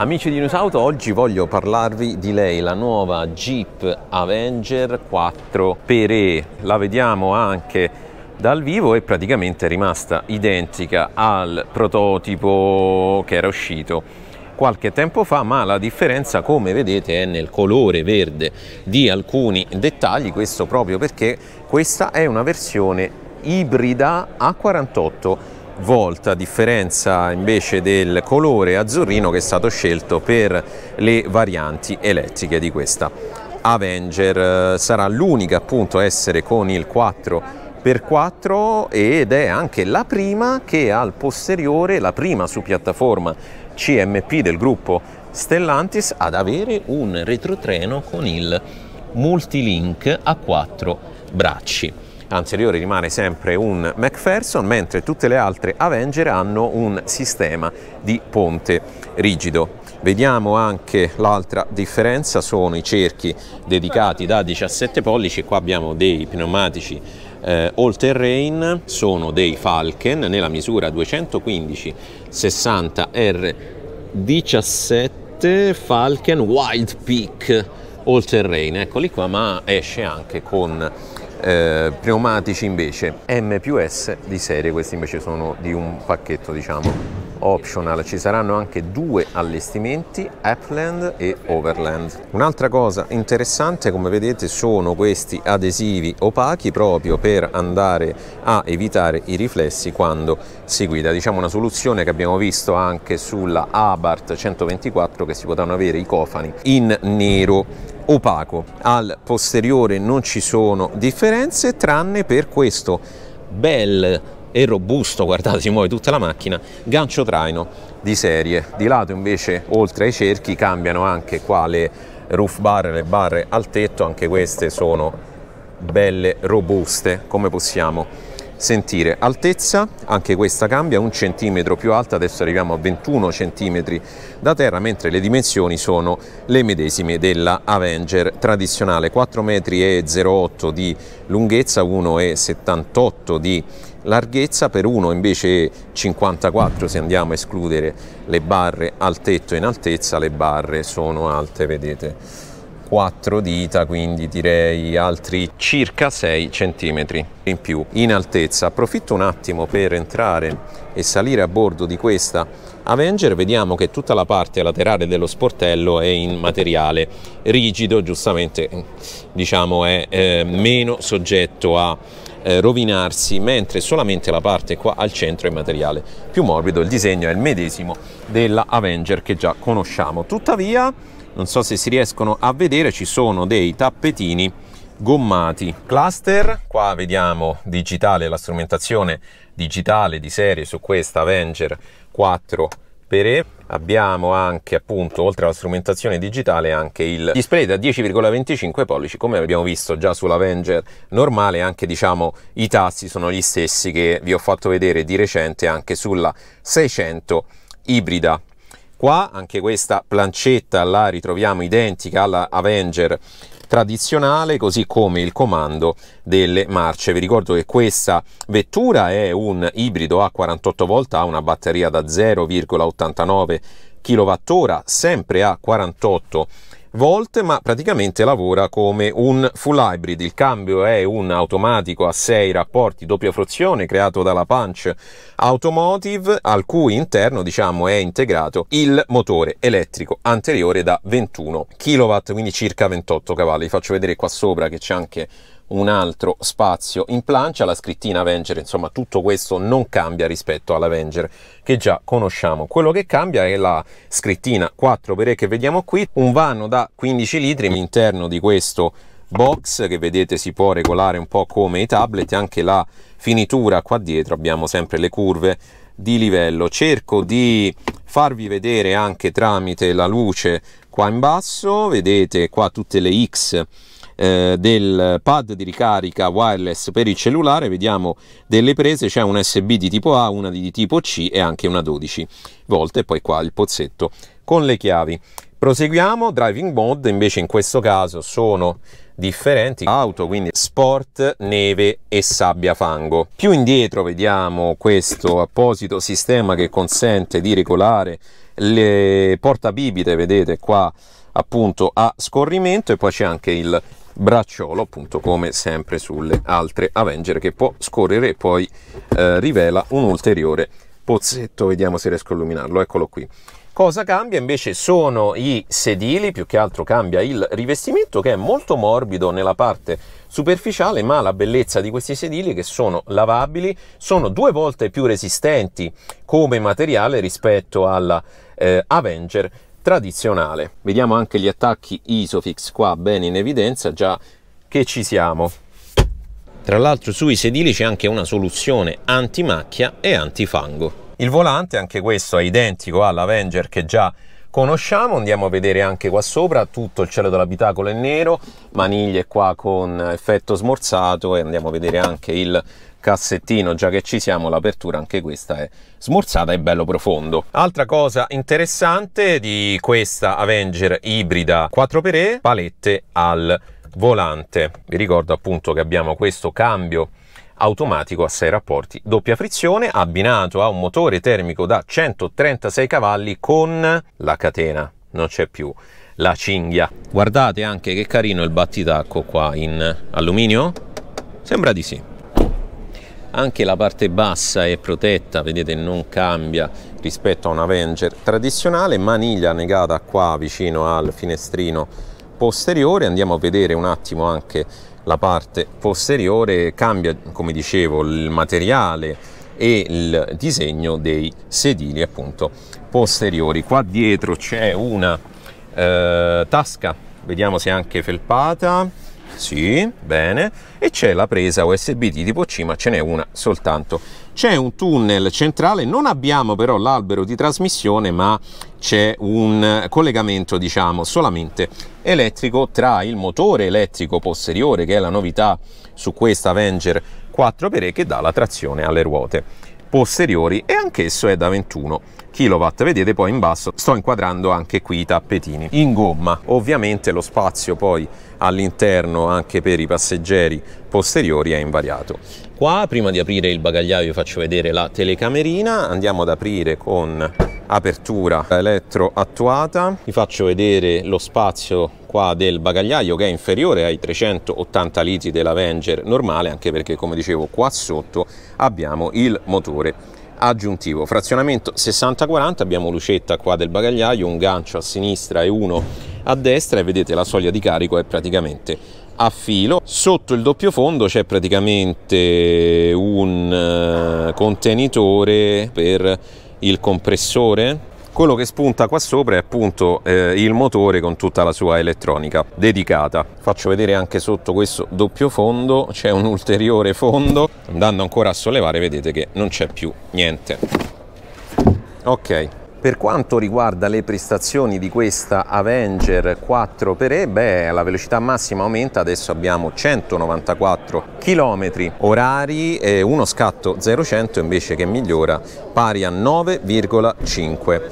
Amici di Newsauto, oggi voglio parlarvi di lei, la nuova Jeep Avenger 4 Pere. La vediamo anche dal vivo e praticamente è rimasta identica al prototipo che era uscito qualche tempo fa, ma la differenza come vedete è nel colore verde di alcuni dettagli, questo proprio perché questa è una versione ibrida A48 volta, a differenza invece del colore azzurrino che è stato scelto per le varianti elettriche di questa Avenger. Sarà l'unica appunto a essere con il 4 4 ed è anche la prima che al posteriore, la prima su piattaforma CMP del gruppo Stellantis ad avere un retrotreno con il multilink a quattro bracci anteriore rimane sempre un McPherson, mentre tutte le altre Avenger hanno un sistema di ponte rigido. Vediamo anche l'altra differenza, sono i cerchi dedicati da 17 pollici, qua abbiamo dei pneumatici eh, all terrain, sono dei Falken nella misura 215 60 R 17 Falken Wild Peak all terrain, eccoli qua, ma esce anche con eh, pneumatici invece M più S di serie, questi invece sono di un pacchetto diciamo optional ci saranno anche due allestimenti Appland e Overland un'altra cosa interessante come vedete sono questi adesivi opachi proprio per andare a evitare i riflessi quando si guida diciamo una soluzione che abbiamo visto anche sulla Abarth 124 che si potranno avere i cofani in nero opaco, al posteriore non ci sono differenze tranne per questo bel e robusto, guardate si muove tutta la macchina, gancio traino di serie. Di lato invece oltre ai cerchi cambiano anche qua le roof bar, le barre al tetto, anche queste sono belle robuste come possiamo sentire altezza, anche questa cambia, un centimetro più alta, adesso arriviamo a 21 centimetri da terra, mentre le dimensioni sono le medesime della Avenger tradizionale, 4,08 metri di lunghezza, 1,78 di larghezza, per 1 invece 54 se andiamo a escludere le barre al tetto in altezza, le barre sono alte, vedete quattro dita, quindi direi altri circa 6 cm in più in altezza. Approfitto un attimo per entrare e salire a bordo di questa Avenger, vediamo che tutta la parte laterale dello sportello è in materiale rigido, giustamente diciamo è eh, meno soggetto a eh, rovinarsi, mentre solamente la parte qua al centro è materiale più morbido. Il disegno è il medesimo della Avenger che già conosciamo. Tuttavia non so se si riescono a vedere, ci sono dei tappetini gommati. Cluster, qua vediamo digitale, la strumentazione digitale di serie su questa Avenger 4 per Abbiamo anche appunto, oltre alla strumentazione digitale, anche il display da 10,25 pollici, come abbiamo visto già sull'Avenger normale, anche diciamo i tasti sono gli stessi che vi ho fatto vedere di recente anche sulla 600 ibrida qua anche questa plancetta la ritroviamo identica alla Avenger tradizionale così come il comando delle marce vi ricordo che questa vettura è un ibrido a 48 volt ha una batteria da 0,89 kWh sempre a 48 kWh volte, ma praticamente lavora come un full hybrid. Il cambio è un automatico a 6 rapporti doppia frizione creato dalla Punch Automotive, al cui interno diciamo, è integrato il motore elettrico anteriore da 21 kW, quindi circa 28 cavalli. Vi faccio vedere qua sopra che c'è anche un altro spazio in plancia, la scrittina Avenger, insomma tutto questo non cambia rispetto all'Avenger che già conosciamo. Quello che cambia è la scrittina 4x che vediamo qui, un vano da 15 litri all'interno di questo box che vedete si può regolare un po' come i tablet, anche la finitura qua dietro abbiamo sempre le curve di livello. Cerco di farvi vedere anche tramite la luce qua in basso, vedete qua tutte le X eh, del pad di ricarica wireless per il cellulare, vediamo delle prese, c'è un USB di tipo A, una di tipo C e anche una 12 volte, poi qua il pozzetto con le chiavi. Proseguiamo, driving mode invece in questo caso sono differenti, auto quindi sport, neve e sabbia fango. Più indietro vediamo questo apposito sistema che consente di regolare le portabibite, vedete qua appunto a scorrimento e poi c'è anche il bracciolo, appunto come sempre sulle altre Avenger, che può scorrere e poi eh, rivela un ulteriore pozzetto. Vediamo se riesco a illuminarlo, eccolo qui. Cosa cambia invece sono i sedili, più che altro cambia il rivestimento che è molto morbido nella parte superficiale, ma la bellezza di questi sedili che sono lavabili, sono due volte più resistenti come materiale rispetto alla eh, Avenger tradizionale. Vediamo anche gli attacchi Isofix qua bene in evidenza, già che ci siamo. Tra l'altro sui sedili c'è anche una soluzione antimacchia e antifango. Il volante, anche questo è identico all'Avenger che già conosciamo. Andiamo a vedere anche qua sopra tutto il cielo dell'abitacolo è nero, maniglie qua con effetto smorzato e andiamo a vedere anche il cassettino, già che ci siamo, l'apertura anche questa è smorzata e bello profondo. Altra cosa interessante di questa Avenger ibrida 4xE, palette al volante. Vi ricordo appunto che abbiamo questo cambio automatico a 6 rapporti, doppia frizione abbinato a un motore termico da 136 cavalli con la catena, non c'è più la cinghia. Guardate anche che carino il battitacco qua in alluminio? Sembra di sì. Anche la parte bassa è protetta, vedete non cambia rispetto a un Avenger tradizionale, maniglia negata qua vicino al finestrino posteriore, andiamo a vedere un attimo anche la parte posteriore cambia, come dicevo, il materiale e il disegno dei sedili appunto posteriori. Qua dietro c'è una eh, tasca, vediamo se è anche felpata, sì, bene, e c'è la presa USB di tipo C, ma ce n'è una soltanto c'è un tunnel centrale, non abbiamo però l'albero di trasmissione, ma c'è un collegamento diciamo solamente elettrico tra il motore elettrico posteriore che è la novità su questa Avenger 4x che dà la trazione alle ruote posteriori e anch'esso è da 21 kW vedete poi in basso sto inquadrando anche qui i tappetini in gomma ovviamente lo spazio poi all'interno anche per i passeggeri posteriori è invariato qua prima di aprire il bagagliaio vi faccio vedere la telecamerina andiamo ad aprire con apertura elettro attuata. Vi faccio vedere lo spazio qua del bagagliaio che è inferiore ai 380 litri dell'Avenger normale anche perché come dicevo qua sotto abbiamo il motore aggiuntivo frazionamento 60-40 abbiamo lucetta qua del bagagliaio un gancio a sinistra e uno a destra e vedete la soglia di carico è praticamente a filo sotto il doppio fondo c'è praticamente un eh, contenitore per il compressore. Quello che spunta qua sopra è appunto eh, il motore con tutta la sua elettronica dedicata. Faccio vedere anche sotto questo doppio fondo, c'è un ulteriore fondo. Andando ancora a sollevare vedete che non c'è più niente. Ok, per quanto riguarda le prestazioni di questa Avenger 4 per E, beh, la velocità massima aumenta, adesso abbiamo 194 km orari e uno scatto 0-100 invece che migliora pari a 9,5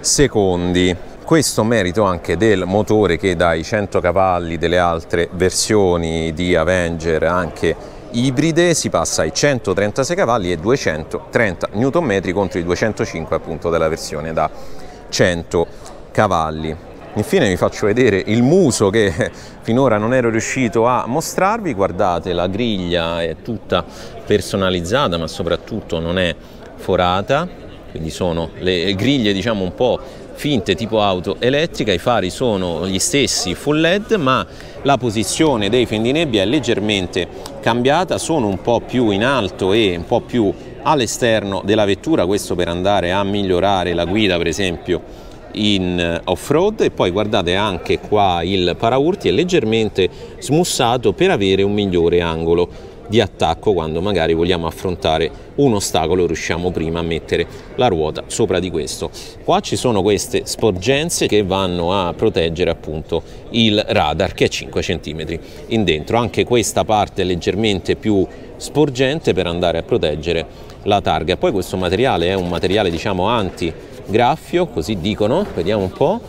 secondi. Questo merito anche del motore che dai 100 cavalli delle altre versioni di Avenger anche ibride si passa ai 136 cavalli e 230 Nm contro i 205 appunto della versione da 100 cavalli. Infine vi faccio vedere il muso che finora non ero riuscito a mostrarvi, guardate la griglia è tutta personalizzata ma soprattutto non è forata, quindi sono le griglie diciamo un po' finte tipo auto elettrica, i fari sono gli stessi full LED ma la posizione dei fendinebbia è leggermente cambiata, sono un po' più in alto e un po' più all'esterno della vettura, questo per andare a migliorare la guida per esempio in eh, off-road e poi guardate anche qua il paraurti è leggermente smussato per avere un migliore angolo di attacco quando magari vogliamo affrontare un ostacolo riusciamo prima a mettere la ruota sopra di questo. Qua ci sono queste sporgenze che vanno a proteggere appunto il radar che è 5 cm in dentro, anche questa parte è leggermente più sporgente per andare a proteggere la targa. Poi questo materiale è un materiale diciamo anti graffio, così dicono, vediamo un po',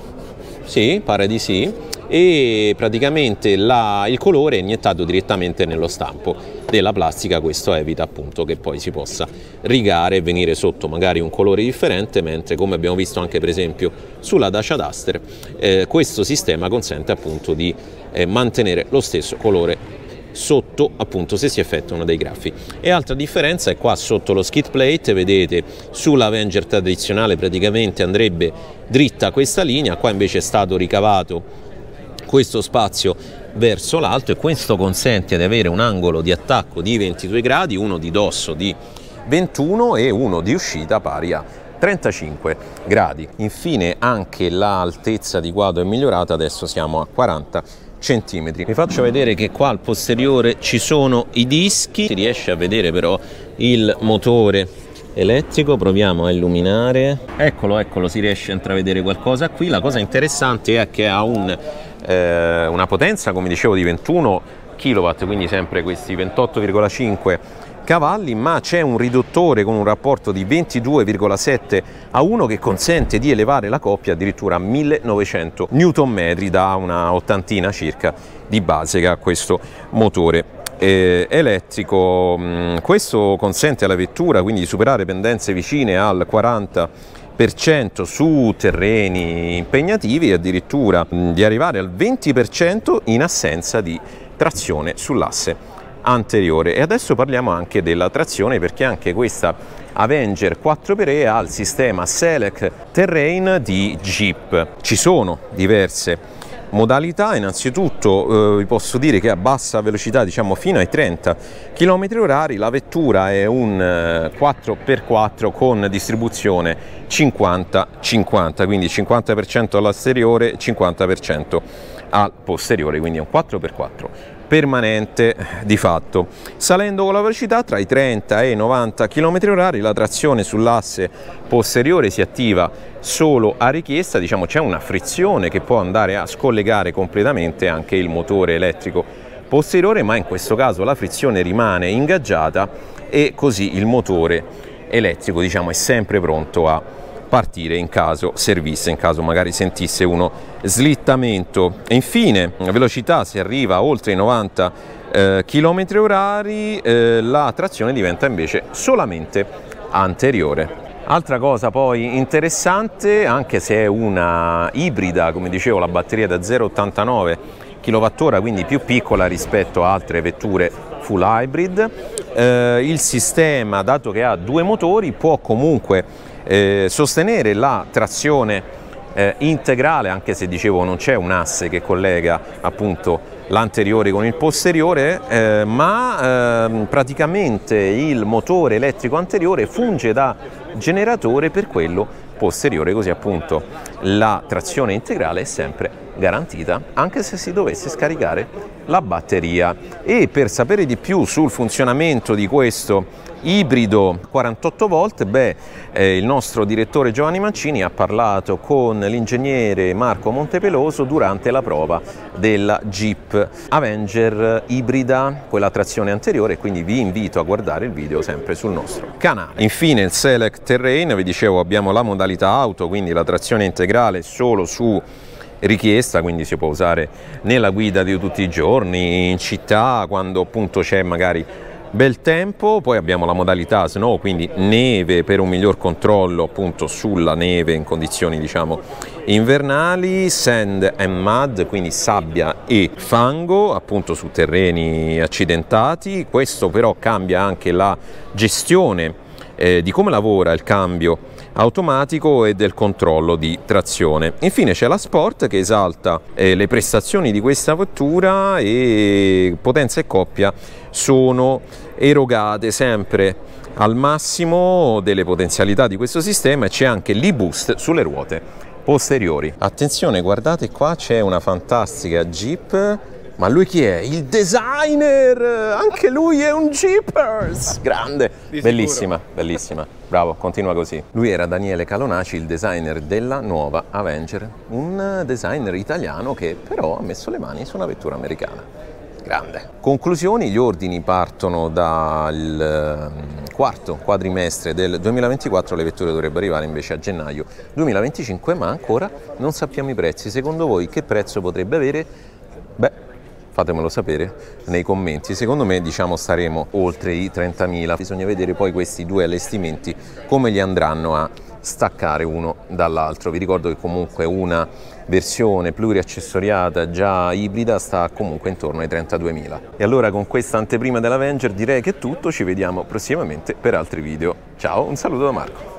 sì, pare di sì, e praticamente la, il colore è iniettato direttamente nello stampo della plastica, questo evita appunto che poi si possa rigare e venire sotto magari un colore differente, mentre come abbiamo visto anche per esempio sulla Dacia Duster, eh, questo sistema consente appunto di eh, mantenere lo stesso colore sotto appunto se si effettuano dei graffi e altra differenza è qua sotto lo skid plate vedete sull'Avenger tradizionale praticamente andrebbe dritta questa linea qua invece è stato ricavato questo spazio verso l'alto e questo consente di avere un angolo di attacco di 22 gradi, uno di dosso di 21 e uno di uscita pari a 35 gradi. Infine anche l'altezza di quadro è migliorata, adesso siamo a 40 centimetri. Vi faccio vedere che qua al posteriore ci sono i dischi, si riesce a vedere però il motore elettrico, proviamo a illuminare. Eccolo, eccolo, si riesce a intravedere qualcosa qui. La cosa interessante è che ha un eh, una potenza come dicevo di 21 kW, quindi sempre questi 28,5 cavalli, ma c'è un riduttore con un rapporto di 22,7 a 1 che consente di elevare la coppia addirittura a 1900 Nm da una ottantina circa di base che ha questo motore eh, elettrico. Mm, questo consente alla vettura quindi di superare pendenze vicine al 40 10% su terreni impegnativi e addirittura di arrivare al 20% in assenza di trazione sull'asse anteriore. E adesso parliamo anche della trazione perché anche questa Avenger 4xE ha il sistema Select Terrain di Jeep. Ci sono diverse modalità, innanzitutto eh, vi posso dire che a bassa velocità, diciamo fino ai 30 km h la vettura è un 4x4 eh, con distribuzione 50-50, quindi 50% all'esteriore, 50% al posteriore, quindi è un 4x4 permanente di fatto. Salendo con la velocità tra i 30 e i 90 km/h la trazione sull'asse posteriore si attiva solo a richiesta, diciamo c'è una frizione che può andare a scollegare completamente anche il motore elettrico posteriore, ma in questo caso la frizione rimane ingaggiata e così il motore elettrico diciamo è sempre pronto a partire in caso servisse, in caso magari sentisse uno slittamento. E infine, la velocità si arriva a oltre i 90 eh, km orari, eh, la trazione diventa invece solamente anteriore. Altra cosa poi interessante, anche se è una ibrida, come dicevo, la batteria da 0,89 kWh, quindi più piccola rispetto a altre vetture full hybrid, eh, il sistema, dato che ha due motori, può comunque eh, sostenere la trazione eh, integrale, anche se dicevo non c'è un asse che collega appunto l'anteriore con il posteriore, eh, ma eh, praticamente il motore elettrico anteriore funge da generatore per quello posteriore, così appunto la trazione integrale è sempre garantita anche se si dovesse scaricare la batteria e per sapere di più sul funzionamento di questo ibrido 48 volt, beh, eh, il nostro direttore Giovanni Mancini ha parlato con l'ingegnere Marco Montepeloso durante la prova della Jeep Avenger ibrida, quella trazione anteriore, quindi vi invito a guardare il video sempre sul nostro canale. Infine il Select Terrain, vi dicevo abbiamo la modalità auto, quindi la trazione integrale solo su richiesta, quindi si può usare nella guida di tutti i giorni, in città, quando appunto c'è magari Bel tempo, poi abbiamo la modalità snow, quindi neve per un miglior controllo appunto sulla neve in condizioni diciamo invernali, sand and mud, quindi sabbia e fango appunto su terreni accidentati, questo però cambia anche la gestione eh, di come lavora il cambio automatico e del controllo di trazione. Infine c'è la Sport che esalta eh, le prestazioni di questa vettura e potenza e coppia sono erogate sempre al massimo delle potenzialità di questo sistema e c'è anche l'e-boost sulle ruote posteriori. Attenzione, guardate qua c'è una fantastica Jeep ma lui chi è? Il designer! Anche lui è un Jeepers! Grande! Bellissima, bellissima. Bravo, continua così. Lui era Daniele Calonaci, il designer della nuova Avenger. Un designer italiano che però ha messo le mani su una vettura americana. Grande. Conclusioni, gli ordini partono dal ehm, quarto quadrimestre del 2024 le vetture dovrebbero arrivare invece a gennaio 2025 ma ancora non sappiamo i prezzi secondo voi che prezzo potrebbe avere Beh, fatemelo sapere nei commenti. Secondo me diciamo staremo oltre i 30.000, bisogna vedere poi questi due allestimenti come li andranno a staccare uno dall'altro. Vi ricordo che comunque una versione pluriaccessoriata già ibrida sta comunque intorno ai 32.000. E allora con questa anteprima dell'Avenger direi che è tutto, ci vediamo prossimamente per altri video. Ciao, un saluto da Marco.